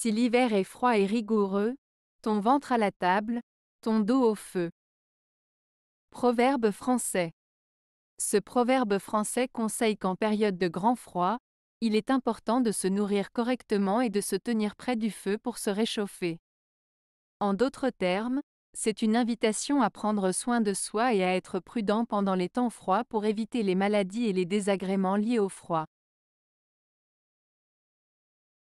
Si l'hiver est froid et rigoureux, ton ventre à la table, ton dos au feu. Proverbe français. Ce proverbe français conseille qu'en période de grand froid, il est important de se nourrir correctement et de se tenir près du feu pour se réchauffer. En d'autres termes, c'est une invitation à prendre soin de soi et à être prudent pendant les temps froids pour éviter les maladies et les désagréments liés au froid.